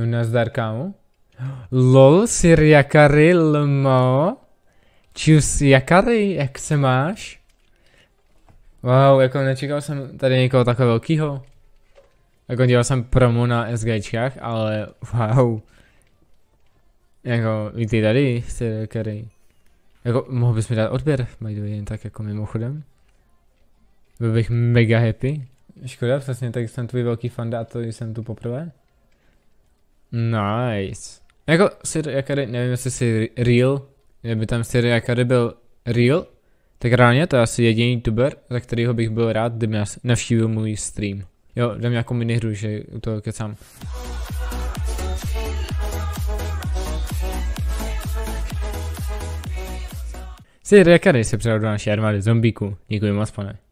No nazdar, kámo. Lol, sir Jakary lmo. Čus Jakary, jak se máš? Wow, jako nečekal jsem tady někoho takového. velkého. Jako dělal jsem promo na SGčkách, ale wow. Jako, víte tady, sir Jakary. Jako, mohl bys mi dát odběr, by the way, jen tak jako mimochodem. Byl bych mega happy. Škoda, přesně tak jsem tvůj velký fanda a to jsem tu poprvé. Nice. Jako Siri Akady, nevím jestli si real, kdyby tam Siri Akady byl real, tak reálně to je asi jediný tuber, za kterého bych byl rád, kdyby nás navštívil můj stream. Jo, dám nějakou minihru, že to kecám. Siri Akady se přidal do naší armády zombíku. Děkuji moc, pane.